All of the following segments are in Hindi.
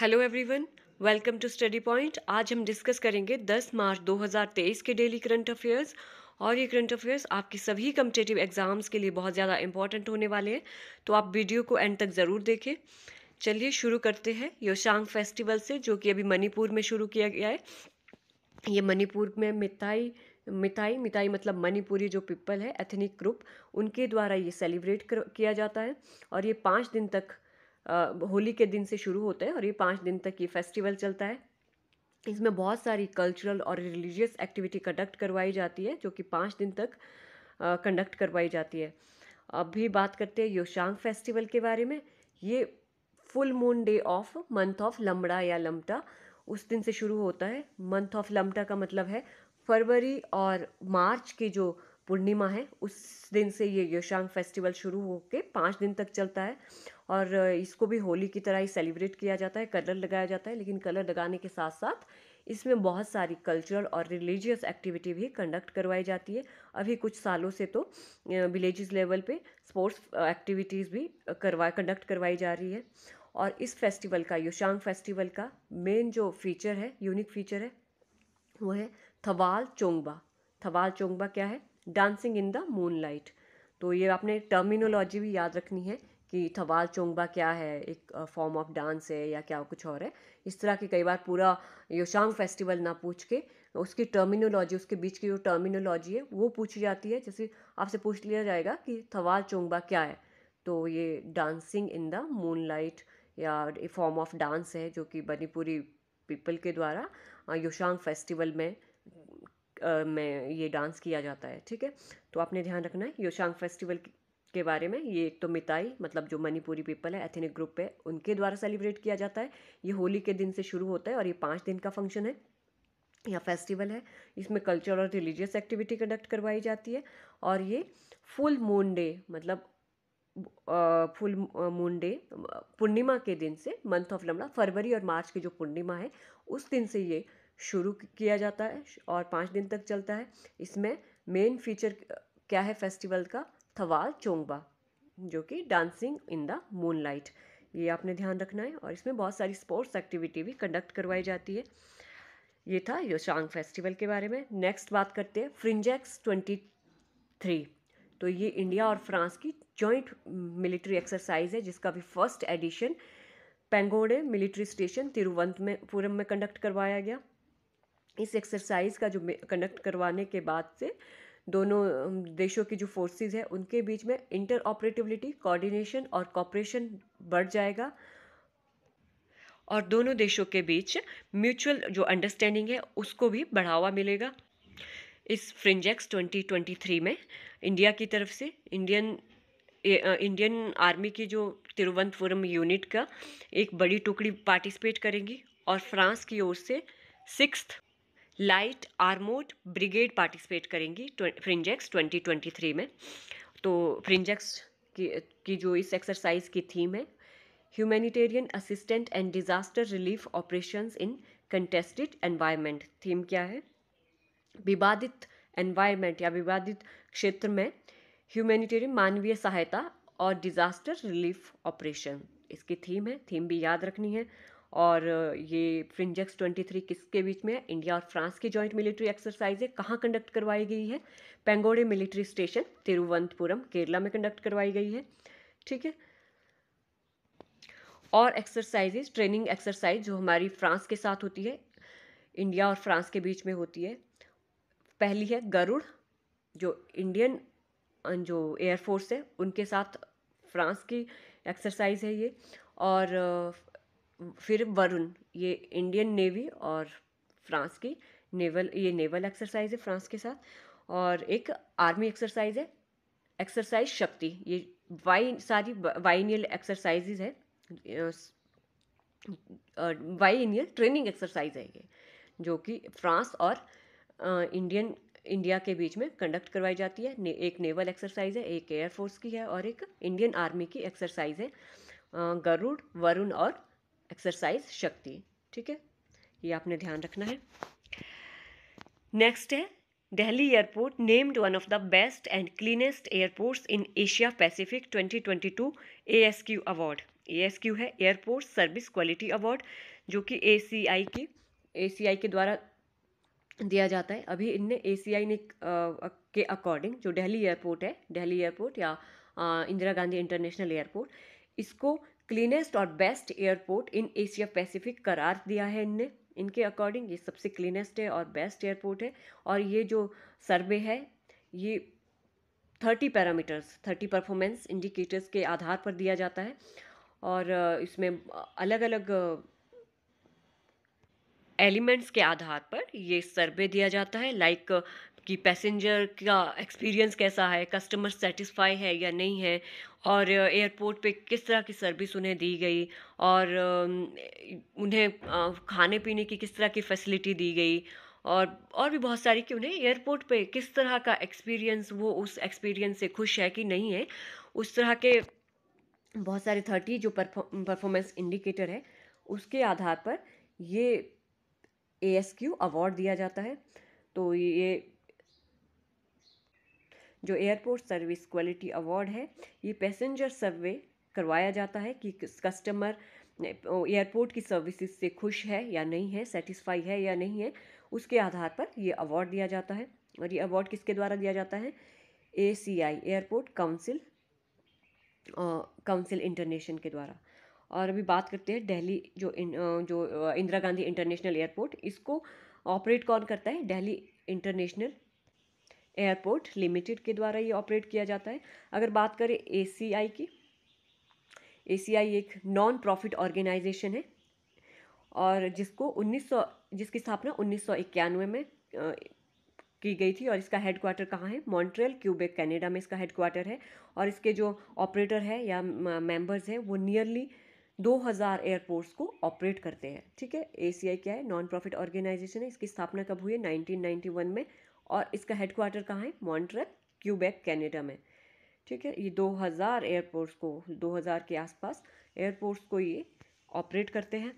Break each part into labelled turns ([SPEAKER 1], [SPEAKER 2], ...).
[SPEAKER 1] hello everyone welcome to study point आज हम डिस्कस करेंगे 10 मार्च 2023 के डेली करंट अफेयर्स और ये करंट अफेयर्स आपके सभी कम्पिटेटिव एग्जाम्स के लिए बहुत ज़्यादा इंपॉर्टेंट होने वाले हैं तो आप वीडियो को एंड तक ज़रूर देखें चलिए शुरू करते हैं योशांग फेस्टिवल से जो कि अभी मणिपुर में शुरू किया गया है ये मणिपुर में मिताई मिताई मिताई मतलब मणिपुरी जो पीपल है एथनिक ग्रुप उनके द्वारा ये सेलिब्रेट किया जाता है और ये पाँच दिन तक होली के दिन से शुरू होते हैं और ये पाँच दिन तक ये फेस्टिवल चलता है इसमें बहुत सारी कल्चरल और रिलीजियस एक्टिविटी कंडक्ट करवाई जाती है जो कि पाँच दिन तक कंडक्ट करवाई जाती है अब भी बात करते हैं योशांग फेस्टिवल के बारे में ये full moon day of month of Lamda या लमटा उस दिन से शुरू होता है मंथ ऑफ लमटा का मतलब है फरवरी और मार्च की जो पूर्णिमा है उस दिन से ये योशांग फेस्टिवल शुरू होकर पाँच दिन तक चलता है और इसको भी होली की तरह ही सेलिब्रेट किया जाता है कलर लगाया जाता है लेकिन कलर लगाने के साथ साथ इसमें बहुत सारी कल्चरल और रिलीजियस एक्टिविटी भी कंडक्ट करवाई जाती है अभी कुछ सालों से तो विलेज लेवल पे स्पोर्ट्स एक्टिविटीज़ भी करवा कंडक्ट करवाई जा रही है और इस फेस्टिवल का योशांग फेस्टिवल का मेन जो फीचर है यूनिक फीचर है वो है थवाल चोंगबा थवाल चोंगबा क्या है डांसिंग इन द मून तो ये आपने टर्मिनोलॉजी भी याद रखनी है कि थवाल चोंगबा क्या है एक फॉर्म ऑफ डांस है या क्या कुछ और है इस तरह की कई बार पूरा योशांग फेस्टिवल ना पूछ के उसकी टर्मिनोलॉजी उसके बीच की जो टर्मिनोलॉजी है वो पूछी जाती है जैसे आपसे पूछ लिया जाएगा कि थवाल चोंगबा क्या है तो ये dancing in the moonlight या फॉर्म ऑफ डांस है जो कि मणिपुरी पीपल के द्वारा योशांग फेस्टिवल में में ये डांस किया जाता है ठीक है तो आपने ध्यान रखना है योशांग फेस्टिवल के बारे में ये एक तो मिताई मतलब जो मणिपुरी पीपल है एथेनिक ग्रुप है उनके द्वारा सेलिब्रेट किया जाता है ये होली के दिन से शुरू होता है और ये पाँच दिन का फंक्शन है या फेस्टिवल है इसमें कल्चर और रिलीजियस एक्टिविटी कंडक्ट करवाई जाती है और ये फुल मून डे मतलब फुल मून डे पूर्णिमा के दिन से मंथ ऑफ लमड़ा फरवरी और मार्च की जो पूर्णिमा है उस दिन से ये शुरू किया जाता है और पाँच दिन तक चलता है इसमें मेन फीचर क्या है फेस्टिवल का थवाल चोंगबा जो कि डांसिंग इन द मूनलाइट ये आपने ध्यान रखना है और इसमें बहुत सारी स्पोर्ट्स एक्टिविटी भी कंडक्ट करवाई जाती है ये था योशांग फेस्टिवल के बारे में नेक्स्ट बात करते हैं फ्रिंजेक्स ट्वेंटी थ्री तो ये इंडिया और फ्रांस की जॉइंट मिलिट्री एक्सरसाइज है जिसका भी first edition Pangode military station तिरुवंत में पूरम में कंडक्ट करवाया गया इस एक्सरसाइज का जो कंडक्ट करवाने के बाद से दोनों देशों की जो फोर्सेस है उनके बीच में इंटर ऑपरेटिविटी कोऑर्डिनेशन और कॉपरेशन बढ़ जाएगा और दोनों देशों के बीच म्यूचुअल जो अंडरस्टैंडिंग है उसको भी बढ़ावा मिलेगा इस फ्रिंजेक्स 2023 में इंडिया की तरफ से इंडियन इंडियन आर्मी की जो तिरुवनंतपुरम यूनिट का एक बड़ी टुकड़ी पार्टिसिपेट करेंगी और फ्रांस की ओर से sixth light armoured brigade participate करेंगी फ्रिंजेक्स 2023 में तो फ्रिंजेक्स की, की जो इस एक्सरसाइज की थीम है humanitarian assistant and disaster relief operations in contested environment theme क्या है विवादित एनवायरनमेंट या विवादित क्षेत्र में ह्यूमैनिटेरियन मानवीय सहायता और डिज़ास्टर रिलीफ ऑपरेशन इसकी थीम है थीम भी याद रखनी है और ये फ्रिंजेक्स 23 किसके बीच में है इंडिया और फ्रांस की जॉइंट मिलिट्री एक्सरसाइज है कहाँ कंडक्ट करवाई गई है पेंगोड़े मिलिट्री स्टेशन तिरुवंतपुरम केरला में कंडक्ट करवाई गई है ठीक है और एक्सरसाइजेज ट्रेनिंग एक्सरसाइज जो हमारी फ्रांस के साथ होती है इंडिया और फ्रांस के बीच में होती है पहली है गरुड़ जो इंडियन जो एयरफोर्स है उनके साथ फ्रांस की एक्सरसाइज है ये और फिर वरुण ये इंडियन नेवी और फ्रांस की नेवल ये नेवल एक्सरसाइज है फ्रांस के साथ और एक आर्मी एक्सरसाइज है एक्सरसाइज शक्ति ये वाई सारी वाइनियल एक्सरसाइजेज है वाइनियल ट्रेनिंग एक्सरसाइज है ये जो कि फ्रांस और इंडियन इंडिया के बीच में कंडक्ट करवाई जाती है ने, एक नेवल एक्सरसाइज है एक एयरफोर्स की है और एक इंडियन आर्मी की एक्सरसाइज है गरुड़ वरुण और एक्सरसाइज शक्ति ठीक है ये आपने ध्यान रखना है नेक्स्ट है Delhi airport named one of the best and cleanest airports in Asia Pacific 2022 ASQ award A है एयरपोर्ट सर्विस क्वालिटी अवार्ड जो कि ए की ए के द्वारा दिया जाता है अभी इनने आई ने के अकॉर्डिंग जो दिल्ली एयरपोर्ट है दिल्ली एयरपोर्ट या इंदिरा गांधी इंटरनेशनल एयरपोर्ट इसको क्लीनेस्ट और best airport in Asia Pacific करार दिया है इनने इनके अकॉर्डिंग ये सबसे क्लीनेस्ट है और बेस्ट एयरपोर्ट है और ये जो सर्वे है ये thirty parameters thirty performance indicators के आधार पर दिया जाता है और इसमें अलग अलग एलिमेंट्स के आधार पर ये सर्वे दिया जाता है लाइक कि पैसेंजर का एक्सपीरियंस कैसा है कस्टमर सेटिस्फाई है या नहीं है और एयरपोर्ट uh, पे किस तरह की सर्विस उन्हें दी गई और um, उन्हें uh, खाने पीने की किस तरह की फैसिलिटी दी गई और और भी बहुत सारी कि उन्हें एयरपोर्ट पे किस तरह का एक्सपीरियंस वो उस एक्सपीरियंस से खुश है कि नहीं है उस तरह के बहुत सारे थर्टी जो परफॉर्मेंस इंडिकेटर है उसके आधार पर ये ए एस क्यू अवार्ड दिया जाता है तो ये जो एयरपोर्ट सर्विस क्वालिटी अवार्ड है ये पैसेंजर सर्वे करवाया जाता है कि कस्टमर एयरपोर्ट की सर्विसेज से खुश है या नहीं है सेटिस्फाई है या नहीं है उसके आधार पर ये अवार्ड दिया जाता है और ये अवार्ड किसके द्वारा दिया जाता है A C I airport council council international के द्वारा और अभी बात करते हैं दिल्ली जो इन, जो इंदिरा गांधी इंटरनेशनल एयरपोर्ट इसको ऑपरेट कौन करता है दिल्ली इंटरनेशनल एयरपोर्ट लिमिटेड के द्वारा ये ऑपरेट किया जाता है अगर बात करें ए की ए एक नॉन प्रॉफिट ऑर्गेनाइजेशन है और जिसको 1900 जिसकी स्थापना उन्नीस में की गई थी और इसका हेड क्वार्टर कहाँ है मॉन्ट्रियल क्यूबेक कनाडा में इसका हेड क्वार्टर है और इसके जो ऑपरेटर है या मेंबर्स हैं वो नियरली 2000 एयरपोर्ट्स को ऑपरेट करते हैं ठीक है ए क्या है नॉन प्रॉफिट ऑर्गेनाइजेशन है इसकी स्थापना कब हुई है नाइनटीन में और इसका क्वार्टर कहाँ है मॉन्ट्रल क्यूबेक कैनेडा में ठीक है ये 2000 एयरपोर्ट्स को 2000 के आसपास एयरपोर्ट्स को ये ऑपरेट करते हैं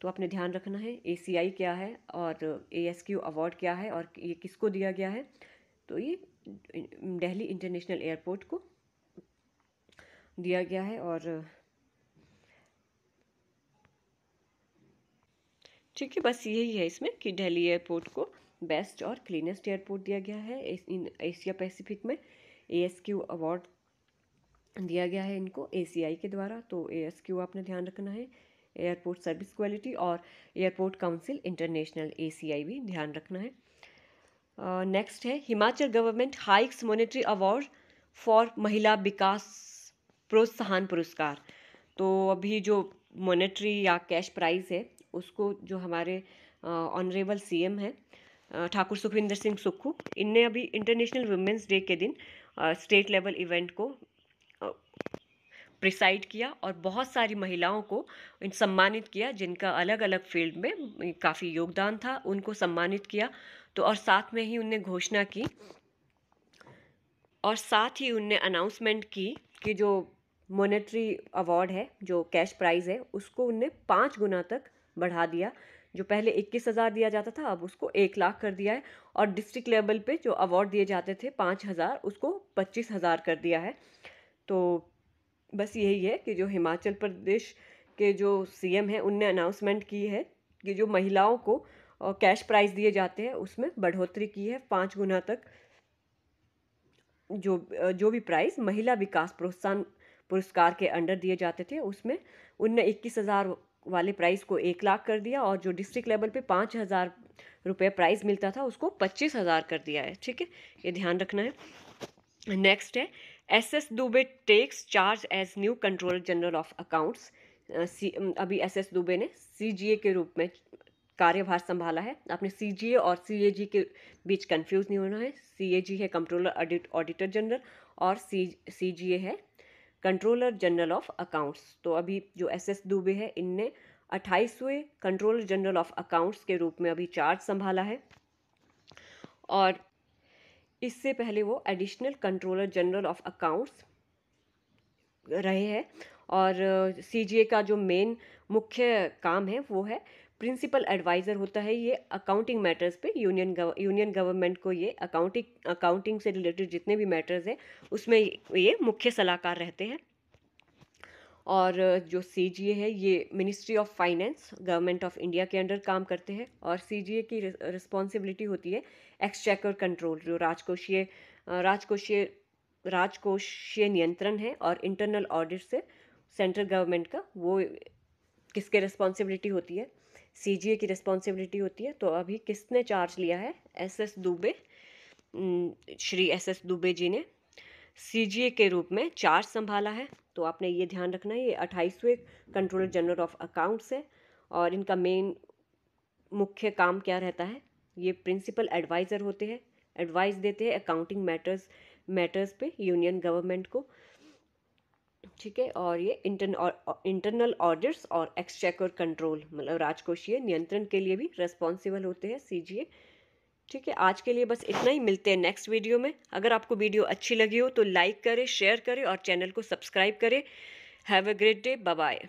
[SPEAKER 1] तो आपने ध्यान रखना है ए क्या है और ए अवार्ड क्या है और ये किसको दिया गया है तो ये दिल्ली इंटरनेशनल एयरपोर्ट को दिया गया है और ठीक है बस यही है इसमें कि दिल्ली एयरपोर्ट को बेस्ट और क्लीनेस्ट एयरपोर्ट दिया गया है इन एशिया पैसिफिक में क्यू अवार्ड दिया गया है इनको आई के द्वारा तो क्यू आपने ध्यान रखना है एयरपोर्ट सर्विस क्वालिटी और एयरपोर्ट काउंसिल इंटरनेशनल आई भी ध्यान रखना है नेक्स्ट uh, है Himachal government hikes monetary award for Mahila Vikas प्रोत्साहन पुरस्कार तो अभी जो मॉनेटरी या कैश प्राइज़ है उसको जो हमारे ऑनरेबल सी एम हैं ठाकुर सुखविंदर सिंह सुक्खू इनने अभी इंटरनेशनल वुमेंस डे के दिन स्टेट लेवल इवेंट को प्रिसाइड किया और बहुत सारी महिलाओं को सम्मानित किया जिनका अलग अलग फील्ड में काफ़ी योगदान था उनको सम्मानित किया तो और साथ में ही उनने घोषणा की और साथ ही उनने अनाउंसमेंट की कि जो मोनेटरी अवार्ड है जो कैश प्राइज़ है उसको उनने पाँच गुना तक बढ़ा दिया जो पहले इक्कीस हज़ार दिया जाता था अब उसको एक लाख कर दिया है और डिस्ट्रिक्ट लेवल पे जो अवार्ड दिए जाते थे पाँच हज़ार उसको पच्चीस हज़ार कर दिया है तो बस यही है कि जो हिमाचल प्रदेश के जो सीएम हैं उनने अनाउंसमेंट की है कि जो महिलाओं को कैश प्राइज़ दिए जाते हैं उसमें बढ़ोतरी की है पाँच गुना तक जो जो भी प्राइज़ महिला विकास प्रोत्साहन पुरस्कार के अंडर दिए जाते थे उसमें उनने इक्कीस हज़ार वाले प्राइस को एक लाख कर दिया और जो डिस्ट्रिक्ट लेवल पे पाँच हज़ार रुपये प्राइज मिलता था उसको पच्चीस हज़ार कर दिया है ठीक है ये ध्यान रखना है नेक्स्ट है S S Dubey takes charge as new controller general of accounts अभी एस एस दुबे ने सी के रूप में कार्यभार संभाला है आपने सी और सी के बीच कंफ्यूज नहीं होना है सी है कंट्रोलर ऑडिटर जनरल और सी है कंट्रोलर जनरल ऑफ अकाउंट्स तो अभी जो एस एस दुबे है इनने अट्ठाईसवें कंट्रोलर जनरल ऑफ अकाउंट्स के रूप में अभी चार्ज संभाला है और इससे पहले वो additional controller general of accounts रहे हैं और सी का जो मेन मुख्य काम है वो है प्रिंसिपल एडवाइज़र होता है ये अकाउंटिंग मैटर्स पे यूनियन यूनियन गवर्नमेंट को ये अकाउंटिंग अकाउंटिंग से रिलेटेड जितने भी मैटर्स हैं उसमें ये मुख्य सलाहकार रहते हैं और जो सी है ये ministry of finance government of India के अंडर काम करते हैं और सी की रिस्पॉन्सिबिलिटी होती है एक्सचेकर कंट्रोल जो राजकोषीय राजकोषीय राजकोषीय नियंत्रण है और इंटरनल ऑडिट से सेंट्रल गवर्नमेंट का वो किसके रिस्पॉन्सिबिलिटी होती है सी की रिस्पॉन्सिबिलिटी होती है तो अभी किसने चार्ज लिया है S S Dubey Shri S S Dubey ji ने सी के रूप में चार्ज संभाला है तो आपने ये ध्यान रखना है ये अट्ठाईसवें कंट्रोलर जनरल ऑफ अकाउंट्स है और इनका मेन मुख्य काम क्या रहता है ये प्रिंसिपल एडवाइज़र होते हैं एडवाइस देते हैं अकाउंटिंग मैटर्स मैटर्स पे यूनियन गवर्नमेंट को ठीक है और ये इंटरन इंटरनल ऑडिट्स और एक्सचेकर कंट्रोल मतलब राजकोषीय नियंत्रण के लिए भी रेस्पॉन्सिबल होते हैं सीजीए ठीक है आज के लिए बस इतना ही मिलते हैं नेक्स्ट वीडियो में अगर आपको वीडियो अच्छी लगी हो तो लाइक करें शेयर करें और चैनल को सब्सक्राइब करें have a great day bye